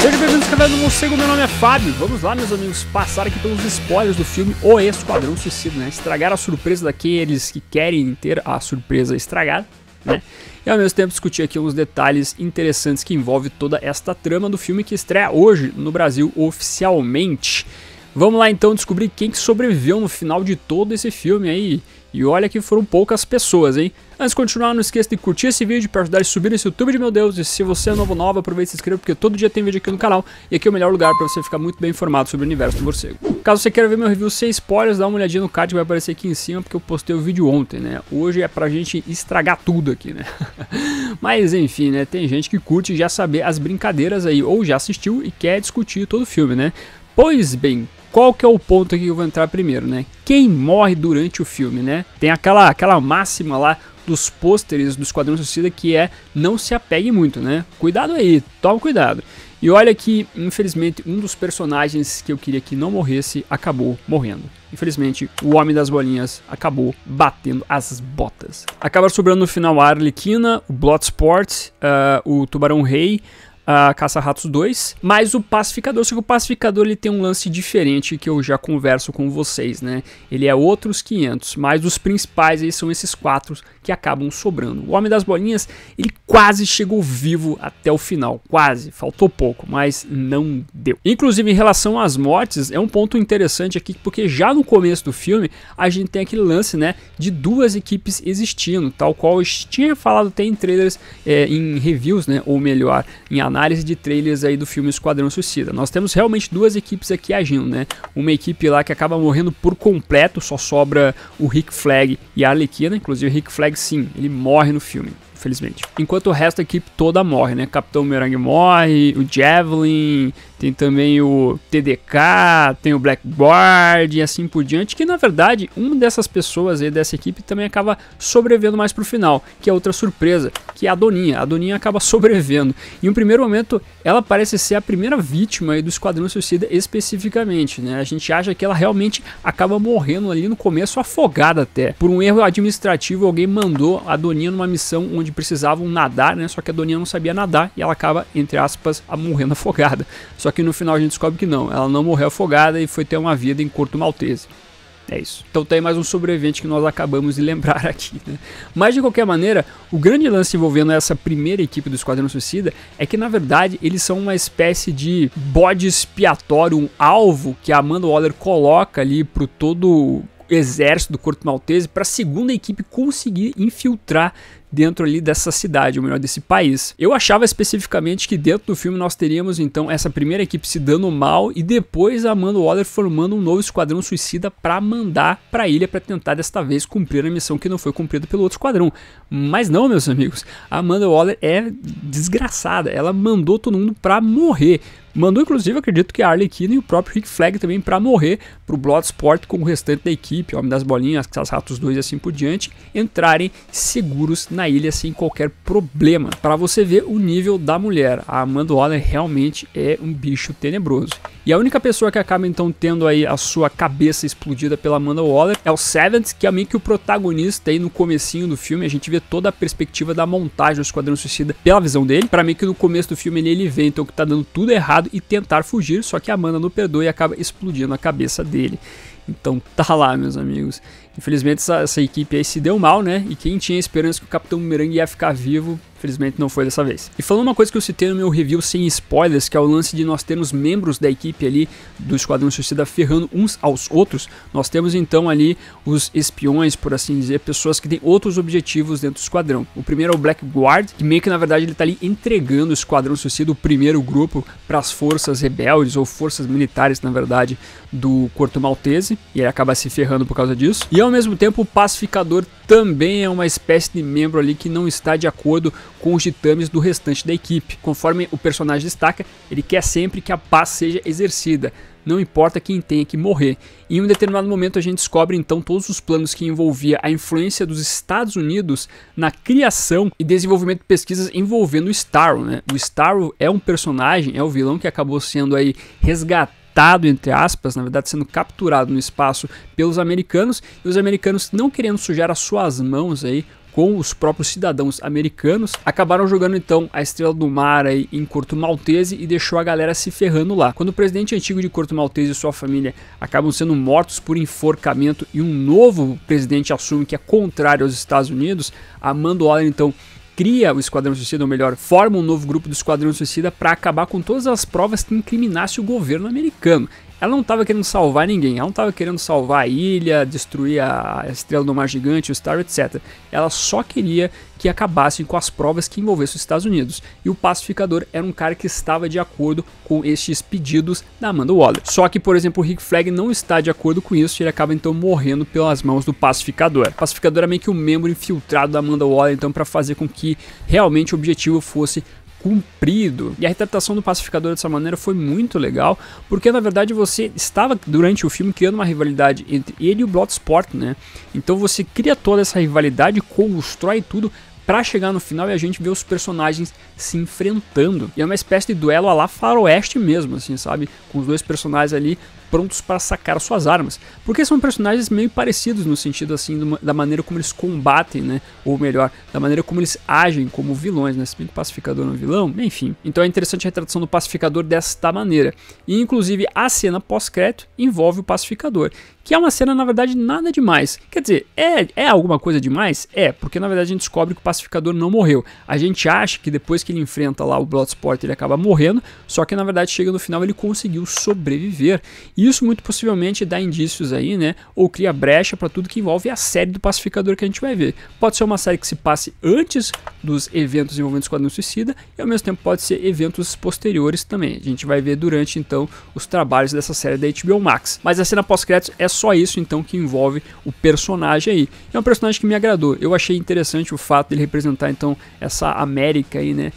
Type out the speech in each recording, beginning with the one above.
Sejam bem-vindos ao canal do Morcego, meu nome é Fábio. Vamos lá, meus amigos, passar aqui pelos spoilers do filme O Esquadrão Suicida, né? Estragar a surpresa daqueles que querem ter a surpresa estragada, né? E ao mesmo tempo discutir aqui alguns detalhes interessantes que envolve toda esta trama do filme que estreia hoje no Brasil oficialmente. Vamos lá então descobrir quem que sobreviveu no final de todo esse filme aí e olha que foram poucas pessoas, hein? Antes de continuar, não esqueça de curtir esse vídeo para ajudar a subir nesse YouTube de meu Deus. E se você é novo nova, aproveite e se inscreva, porque todo dia tem vídeo aqui no canal. E aqui é o melhor lugar para você ficar muito bem informado sobre o universo do morcego. Caso você queira ver meu review sem spoilers, dá uma olhadinha no card que vai aparecer aqui em cima, porque eu postei o vídeo ontem, né? Hoje é pra gente estragar tudo aqui, né? Mas enfim, né? Tem gente que curte já saber as brincadeiras aí, ou já assistiu e quer discutir todo o filme, né? Pois bem, qual que é o ponto aqui que eu vou entrar primeiro, né? Quem morre durante o filme, né? Tem aquela, aquela máxima lá dos pôsteres do Esquadrão Suicida que é não se apegue muito, né? Cuidado aí, toma cuidado. E olha que, infelizmente, um dos personagens que eu queria que não morresse acabou morrendo. Infelizmente, o Homem das Bolinhas acabou batendo as botas. Acaba sobrando no final a Arlequina, o Bloodsport, uh, o Tubarão Rei, a Caça-Ratos 2, mas o Pacificador, só que o Pacificador ele tem um lance diferente que eu já converso com vocês, né? Ele é outros 500, mas os principais aí são esses quatro que acabam sobrando. O Homem das Bolinhas, ele quase chegou vivo até o final, quase, faltou pouco, mas não deu. Inclusive em relação às mortes, é um ponto interessante aqui, porque já no começo do filme, a gente tem aquele lance, né, de duas equipes existindo, tal qual eu tinha falado até em trailers, é, em reviews, né, ou melhor, em análises análise de trailers aí do filme Esquadrão Suicida. Nós temos realmente duas equipes aqui agindo, né? Uma equipe lá que acaba morrendo por completo, só sobra o Rick Flag e a Arlequina. Inclusive, o Rick Flag, sim, ele morre no filme felizmente. Enquanto o resto da equipe toda morre, né? Capitão Merangue morre, o Javelin, tem também o TDK, tem o Blackboard e assim por diante, que na verdade uma dessas pessoas aí dessa equipe também acaba sobrevivendo mais pro final, que é outra surpresa, que é a Doninha. A Doninha acaba sobrevivendo. Em um primeiro momento, ela parece ser a primeira vítima aí do Esquadrão Suicida especificamente, né? A gente acha que ela realmente acaba morrendo ali no começo afogada até. Por um erro administrativo, alguém mandou a Doninha numa missão onde precisavam nadar, né? Só que a Doninha não sabia nadar e ela acaba, entre aspas, a morrendo afogada. Só que no final a gente descobre que não, ela não morreu afogada e foi ter uma vida em Corto Maltese. É isso. Então tem mais um sobrevivente que nós acabamos de lembrar aqui. Né? Mas de qualquer maneira, o grande lance envolvendo essa primeira equipe do Esquadrão Suicida é que na verdade eles são uma espécie de bode expiatório, um alvo que a Amanda Waller coloca ali pro todo exército do Corpo Maltese para a segunda equipe conseguir infiltrar dentro ali dessa cidade, ou melhor, desse país. Eu achava especificamente que dentro do filme nós teríamos então essa primeira equipe se dando mal e depois a Amanda Waller formando um novo esquadrão suicida para mandar para a ilha para tentar desta vez cumprir a missão que não foi cumprida pelo outro esquadrão. Mas não, meus amigos, a Amanda Waller é desgraçada, ela mandou todo mundo para morrer. Mandou, inclusive, acredito que a Arlequina e o próprio Rick Flag também para morrer pro Bloodsport com o restante da equipe, Homem das Bolinhas, Caças Ratos 2 e assim por diante, entrarem seguros na ilha sem qualquer problema. Para você ver o nível da mulher, a Amanda Waller realmente é um bicho tenebroso. E a única pessoa que acaba então tendo aí a sua cabeça explodida pela Amanda Waller é o Seventh, que é meio que o protagonista aí no comecinho do filme, a gente vê toda a perspectiva da montagem do Esquadrão Suicida pela visão dele. Para mim que no começo do filme ele, ele vê então que tá dando tudo errado e tentar fugir, só que a Amanda não perdoa e acaba explodindo a cabeça dele. Então tá lá, meus amigos. Infelizmente essa, essa, equipe aí se deu mal, né? E quem tinha esperança que o Capitão Bumerangue ia ficar vivo, infelizmente não foi dessa vez. E falando uma coisa que eu citei no meu review sem spoilers, que é o lance de nós termos membros da equipe ali do Esquadrão Suicida ferrando uns aos outros, nós temos então ali os espiões, por assim dizer, pessoas que têm outros objetivos dentro do esquadrão. O primeiro é o Black Guard, que meio que na verdade ele tá ali entregando o Esquadrão Suicida, o primeiro grupo, para as forças rebeldes ou forças militares, na verdade, do Corto Maltese, e ele acaba se ferrando por causa disso. E e ao mesmo tempo, o pacificador também é uma espécie de membro ali que não está de acordo com os ditames do restante da equipe. Conforme o personagem destaca, ele quer sempre que a paz seja exercida, não importa quem tenha que morrer. Em um determinado momento a gente descobre então todos os planos que envolvia a influência dos Estados Unidos na criação e desenvolvimento de pesquisas envolvendo o Starro, né? O Starro é um personagem, é o vilão que acabou sendo aí resgatado entre aspas, na verdade sendo capturado no espaço pelos americanos, e os americanos não querendo sujar as suas mãos aí com os próprios cidadãos americanos, acabaram jogando então a Estrela do Mar aí em Corto Maltese e deixou a galera se ferrando lá. Quando o presidente antigo de Corto Maltese e sua família acabam sendo mortos por enforcamento e um novo presidente assume que é contrário aos Estados Unidos, amando Waller então cria o Esquadrão Suicida, ou melhor, forma um novo grupo do Esquadrão Suicida para acabar com todas as provas que incriminasse o governo americano. Ela não estava querendo salvar ninguém, ela não estava querendo salvar a ilha, destruir a estrela do mar gigante, o Star, etc. Ela só queria que acabassem com as provas que envolvessem os Estados Unidos. E o pacificador era um cara que estava de acordo com estes pedidos da Amanda Waller. Só que, por exemplo, o Rick Flag não está de acordo com isso e ele acaba então morrendo pelas mãos do pacificador. O pacificador é meio que um membro infiltrado da Amanda Waller, então, para fazer com que realmente o objetivo fosse cumprido. E a retratação do pacificador dessa maneira foi muito legal, porque na verdade você estava durante o filme criando uma rivalidade entre ele e o Bloodsport, né? Então você cria toda essa rivalidade, constrói tudo para chegar no final e a gente ver os personagens se enfrentando. E é uma espécie de duelo a lá faroeste mesmo, assim, sabe? Com os dois personagens ali prontos para sacar suas armas. Porque são personagens meio parecidos no sentido assim da maneira como eles combatem, né? Ou melhor, da maneira como eles agem como vilões, né? Se bem que o pacificador não é um vilão, enfim. Então é interessante a retratação do pacificador desta maneira. E inclusive a cena pós-crédito envolve o pacificador, que é uma cena na verdade nada demais. Quer dizer, é, é alguma coisa demais? É, porque na verdade a gente descobre que o pacificador não morreu. A gente acha que depois que ele enfrenta lá o Bloodsport ele acaba morrendo, só que na verdade chega no final ele conseguiu sobreviver. Isso muito possivelmente dá indícios aí, né? Ou cria brecha para tudo que envolve a série do Pacificador que a gente vai ver. Pode ser uma série que se passe antes dos eventos envolvendo o Esquadrão Suicida e ao mesmo tempo pode ser eventos posteriores também. A gente vai ver durante então os trabalhos dessa série da HBO Max. Mas a cena pós-créditos é só isso então que envolve o personagem aí. É um personagem que me agradou. Eu achei interessante o fato dele representar então essa América aí, né?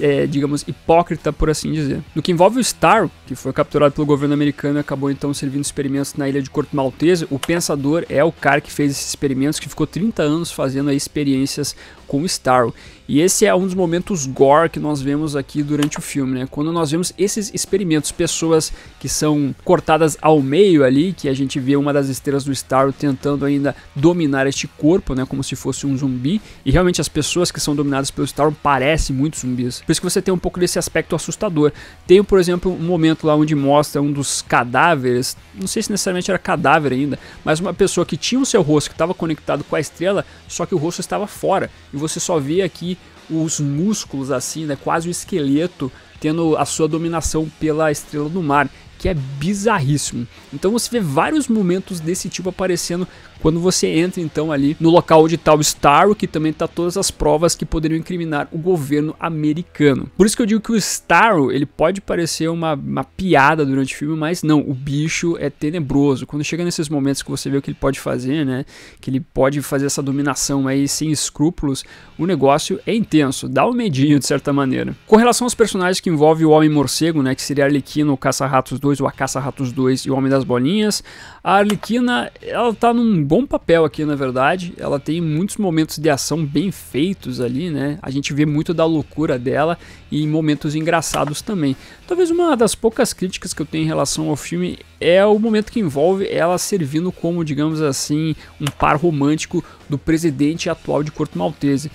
é, digamos, hipócrita, por assim dizer. No que envolve o Star, que foi capturado pelo governo americano e acabou então servindo experimentos na ilha de Corto Maltese, o pensador é o cara que fez esses experimentos, que ficou 30 anos fazendo aí, experiências com o Starro. E esse é um dos momentos gore que nós vemos aqui durante o filme, né? Quando nós vemos esses experimentos, pessoas que são cortadas ao meio ali, que a gente vê uma das estrelas do Starro tentando ainda dominar este corpo, né? Como se fosse um zumbi. E realmente as pessoas que são dominadas pelo Starro parecem muito zumbis. Por isso que você tem um pouco desse aspecto assustador. Tem, por exemplo, um momento lá onde mostra um dos cadáveres, não sei se necessariamente era cadáver ainda, mas uma pessoa que tinha o seu rosto que estava conectado com a estrela, só que o rosto estava fora. E você só vê aqui os músculos assim, né, quase o esqueleto tendo a sua dominação pela estrela do mar que é bizarríssimo. Então você vê vários momentos desse tipo aparecendo quando você entra então ali no local onde está o Starro, que também está todas as provas que poderiam incriminar o governo americano. Por isso que eu digo que o Starro, ele pode parecer uma, uma piada durante o filme, mas não, o bicho é tenebroso. Quando chega nesses momentos que você vê o que ele pode fazer, né, que ele pode fazer essa dominação aí sem escrúpulos, o negócio é intenso, dá um medinho de certa maneira. Com relação aos personagens que envolvem o Homem-Morcego, né, que seria Arlequino ou Caça-Ratos do 2, o A Caça Ratos 2 e o Homem das Bolinhas. A Arlequina, ela tá num bom papel aqui, na verdade. Ela tem muitos momentos de ação bem feitos ali, né? A gente vê muito da loucura dela e momentos engraçados também. Talvez uma das poucas críticas que eu tenho em relação ao filme é o momento que envolve ela servindo como, digamos assim, um par romântico do presidente atual de Corto Maltese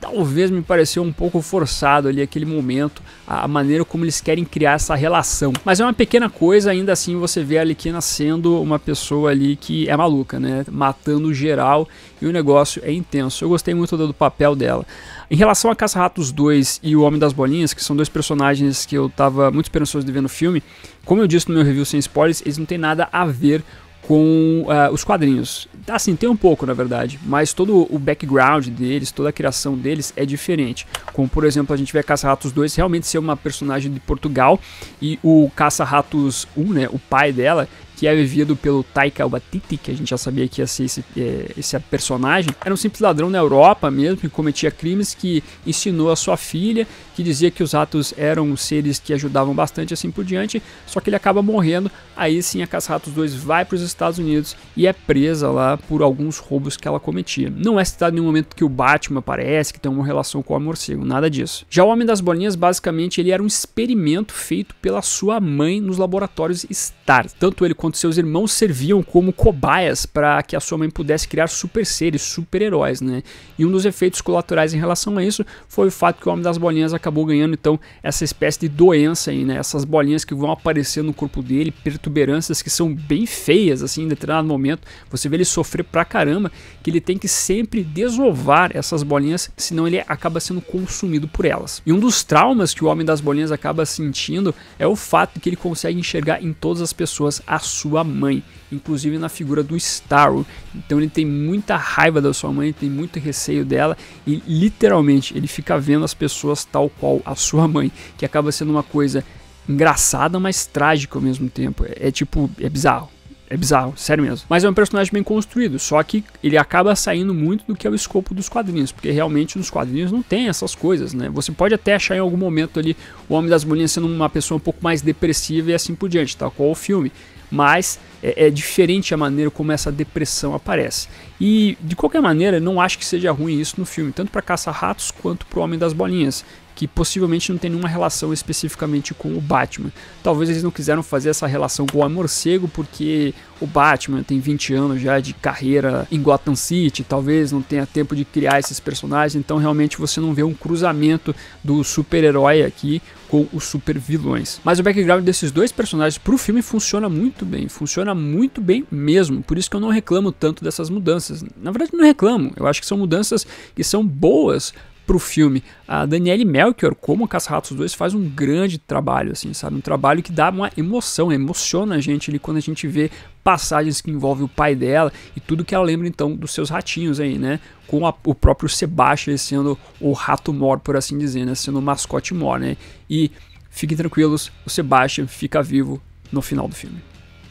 talvez me pareceu um pouco forçado ali aquele momento, a maneira como eles querem criar essa relação. Mas é uma pequena coisa, ainda assim você vê a Arlequina sendo uma pessoa ali que é maluca, né? Matando geral e o negócio é intenso. Eu gostei muito do papel dela. Em relação a Caça-Ratos 2 e o Homem das Bolinhas, que são dois personagens que eu tava muito esperançoso de ver no filme, como eu disse no meu review sem spoilers, eles não têm nada a ver com uh, os quadrinhos. Tá, assim, tem um pouco, na verdade, mas todo o background deles, toda a criação deles é diferente. Como, por exemplo, a gente vê Caça-Ratos 2 realmente ser uma personagem de Portugal e o Caça-Ratos 1, né, o pai dela, que é vivido pelo Taika Waititi, que a gente já sabia que ia ser esse, é, esse personagem, era um simples ladrão na Europa mesmo, que cometia crimes, que ensinou a sua filha, que dizia que os ratos eram seres que ajudavam bastante assim por diante, só que ele acaba morrendo, aí sim a Caça-Ratos 2 vai para os Estados Unidos e é presa lá por alguns roubos que ela cometia. Não é citado nenhum momento que o Batman aparece, que tem uma relação com o morcego, nada disso. Já o Homem das Bolinhas, basicamente, ele era um experimento feito pela sua mãe nos laboratórios Star. Tanto ele quanto enquanto seus irmãos serviam como cobaias para que a sua mãe pudesse criar super seres, super-heróis, né? E um dos efeitos colaterais em relação a isso foi o fato que o Homem das Bolinhas acabou ganhando, então, essa espécie de doença aí, né? Essas bolinhas que vão aparecer no corpo dele, pertuberâncias que são bem feias, assim, em determinado momento. Você vê ele sofrer pra caramba, que ele tem que sempre desovar essas bolinhas, senão ele acaba sendo consumido por elas. E um dos traumas que o Homem das Bolinhas acaba sentindo é o fato de que ele consegue enxergar em todas as pessoas a sua sua mãe, inclusive na figura do Starro. Então ele tem muita raiva da sua mãe, tem muito receio dela e literalmente ele fica vendo as pessoas tal qual a sua mãe, que acaba sendo uma coisa engraçada, mas trágica ao mesmo tempo. É, é tipo, é bizarro. É bizarro, sério mesmo. Mas é um personagem bem construído, só que ele acaba saindo muito do que é o escopo dos quadrinhos, porque realmente nos quadrinhos não tem essas coisas, né? Você pode até achar em algum momento ali o Homem das Bolinhas sendo uma pessoa um pouco mais depressiva e assim por diante, tal qual o filme mas é, é, diferente a maneira como essa depressão aparece. E de qualquer maneira, não acho que seja ruim isso no filme, tanto para Caça-Ratos quanto para o Homem das Bolinhas, que possivelmente não tem nenhuma relação especificamente com o Batman. Talvez eles não quiseram fazer essa relação com o Morcego, porque o Batman tem 20 anos já de carreira em Gotham City, talvez não tenha tempo de criar esses personagens, então realmente você não vê um cruzamento do super-herói aqui com os super-vilões. Mas o background desses dois personagens para o filme funciona muito bem, funciona funciona muito bem mesmo, por isso que eu não reclamo tanto dessas mudanças. Na verdade, não reclamo, eu acho que são mudanças que são boas para o filme. A Danielle Melchior, como Caça-Ratos 2, faz um grande trabalho, assim, sabe? Um trabalho que dá uma emoção, emociona a gente ali quando a gente vê passagens que envolvem o pai dela e tudo que ela lembra, então, dos seus ratinhos aí, né? Com a, o próprio Sebastian sendo o rato mor, por assim dizer, né? Sendo o mascote mor, né? E fiquem tranquilos, o Sebastian fica vivo no final do filme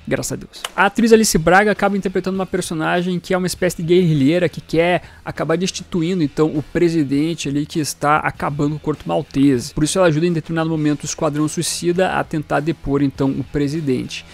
graças a Deus. A atriz Alice Braga acaba interpretando uma personagem que é uma espécie de guerrilheira que quer acabar destituindo então o presidente ali que está acabando o corto maltese. Por isso ela ajuda em determinado momento o esquadrão suicida a tentar depor então o presidente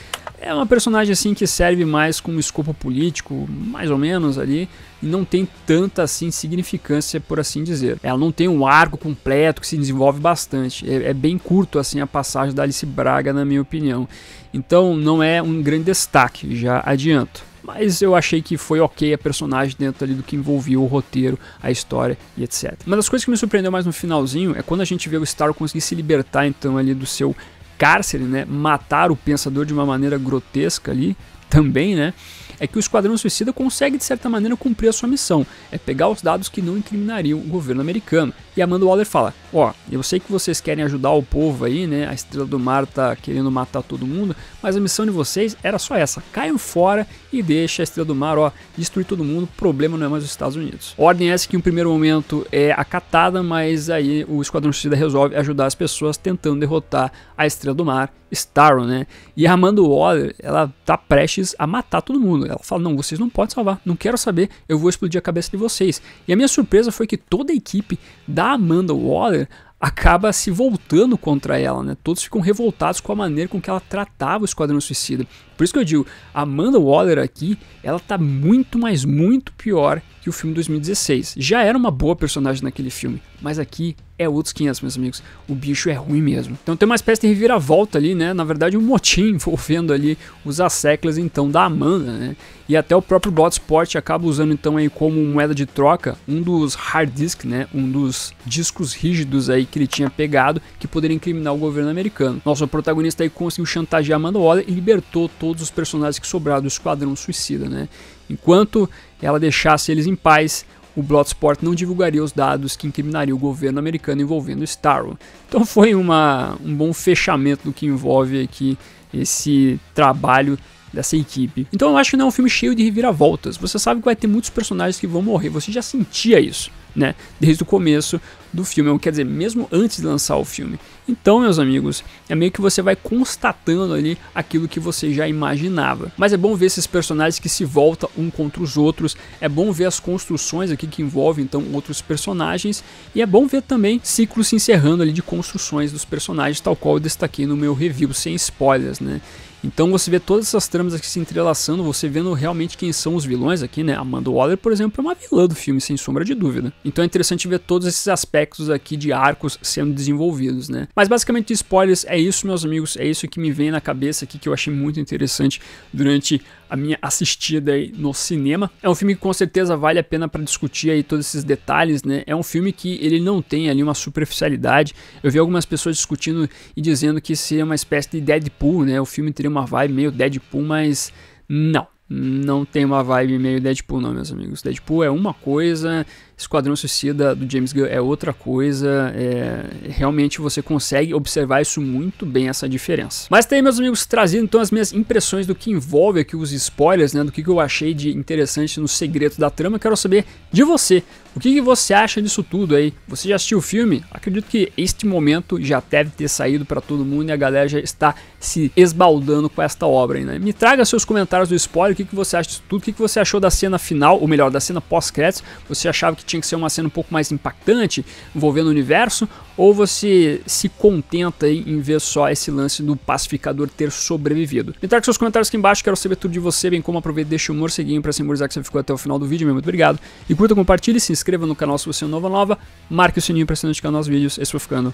é uma personagem assim que serve mais como escopo político, mais ou menos ali, e não tem tanta assim significância, por assim dizer. Ela não tem um arco completo que se desenvolve bastante. É, é bem curto assim a passagem da Alice Braga, na minha opinião. Então não é um grande destaque, já adianto. Mas eu achei que foi ok a personagem dentro ali do que envolvia o roteiro, a história e etc. Uma das coisas que me surpreendeu mais no finalzinho é quando a gente vê o Star conseguir se libertar então ali do seu cárcere, né, matar o pensador de uma maneira grotesca ali também, né? É que o Esquadrão Suicida consegue, de certa maneira, cumprir a sua missão. É pegar os dados que não incriminariam o governo americano. E Amanda Waller fala: Ó, eu sei que vocês querem ajudar o povo aí, né? A estrela do mar tá querendo matar todo mundo, mas a missão de vocês era só essa: caiam fora e deixa a estrela do mar, ó, destruir todo mundo. Problema não é mais os Estados Unidos. Ordem essa que em um primeiro momento é acatada, mas aí o Esquadrão Suicida resolve ajudar as pessoas tentando derrotar a estrela do mar, Starro, né? E a Amanda Waller, ela tá prestes a matar todo mundo. Ela fala: Não, vocês não podem salvar, não quero saber, eu vou explodir a cabeça de vocês. E a minha surpresa foi que toda a equipe da da Amanda Waller acaba se voltando contra ela, né? Todos ficam revoltados com a maneira com que ela tratava o Esquadrão Suicida. Por isso que eu digo, a Amanda Waller aqui, ela tá muito, mais muito pior que o filme 2016. Já era uma boa personagem naquele filme, mas aqui é outros 500, meus amigos. O bicho é ruim mesmo. Então tem uma espécie de reviravolta ali, né? Na verdade, um motim envolvendo ali os asseclas, então, da Amanda, né? E até o próprio Bloodsport acaba usando, então, aí como moeda de troca um dos hard disk, né? Um dos discos rígidos aí que ele tinha pegado que poderia incriminar o governo americano. Nosso protagonista aí conseguiu chantagear Amanda Waller e libertou todos os personagens que sobraram do Esquadrão Suicida, né? Enquanto ela deixasse eles em paz, o Bloodsport não divulgaria os dados que incriminaria o governo americano envolvendo Starro. Então foi uma, um bom fechamento do que envolve aqui esse trabalho dessa equipe. Então eu acho que não é um filme cheio de reviravoltas. Você sabe que vai ter muitos personagens que vão morrer, você já sentia isso, né? Desde o começo do filme, quer dizer, mesmo antes de lançar o filme. Então, meus amigos, é meio que você vai constatando ali aquilo que você já imaginava. Mas é bom ver esses personagens que se voltam um contra os outros, é bom ver as construções aqui que envolvem então outros personagens e é bom ver também ciclos se encerrando ali de construções dos personagens, tal qual eu destaquei no meu review sem spoilers, né? Então você vê todas essas tramas aqui se entrelaçando, você vendo realmente quem são os vilões aqui, né? Amanda Waller, por exemplo, é uma vilã do filme, sem sombra de dúvida. Então é interessante ver todos esses aspectos aqui de arcos sendo desenvolvidos, né? Mas basicamente, spoilers, é isso, meus amigos, é isso que me vem na cabeça aqui que eu achei muito interessante durante a minha assistida aí no cinema. É um filme que com certeza vale a pena para discutir aí todos esses detalhes, né? É um filme que ele não tem ali uma superficialidade. Eu vi algumas pessoas discutindo e dizendo que seria uma espécie de Deadpool, né? O filme teria uma vibe meio Deadpool, mas não. Não tem uma vibe meio Deadpool, não, meus amigos. Deadpool é uma coisa Esquadrão Suicida do James Gunn é outra coisa. É, realmente você consegue observar isso muito bem, essa diferença. Mas tem, meus amigos, trazendo então as minhas impressões do que envolve aqui os spoilers, né? Do que, que eu achei de interessante no segredo da trama. Quero saber de você. O que, que você acha disso tudo aí? Você já assistiu o filme? Acredito que este momento já deve ter saído para todo mundo e a galera já está se esbaldando com esta obra, né? Me traga seus comentários do spoiler, o que, que você acha disso tudo, o que, que você achou da cena final, ou melhor, da cena pós-créditos. Você achava que tinha que ser uma cena um pouco mais impactante, envolvendo o universo, ou você se contenta em ver só esse lance do pacificador ter sobrevivido? Me traga seus comentários aqui embaixo, quero saber tudo de você, bem como aproveitar e deixa o morceguinho pra simbolizar que você ficou até o final do vídeo, meu muito obrigado. E curta, compartilhe, se inscreva no canal se você é nova nova, marque o sininho pra ser notificar nos nossos vídeos, esse foi ficando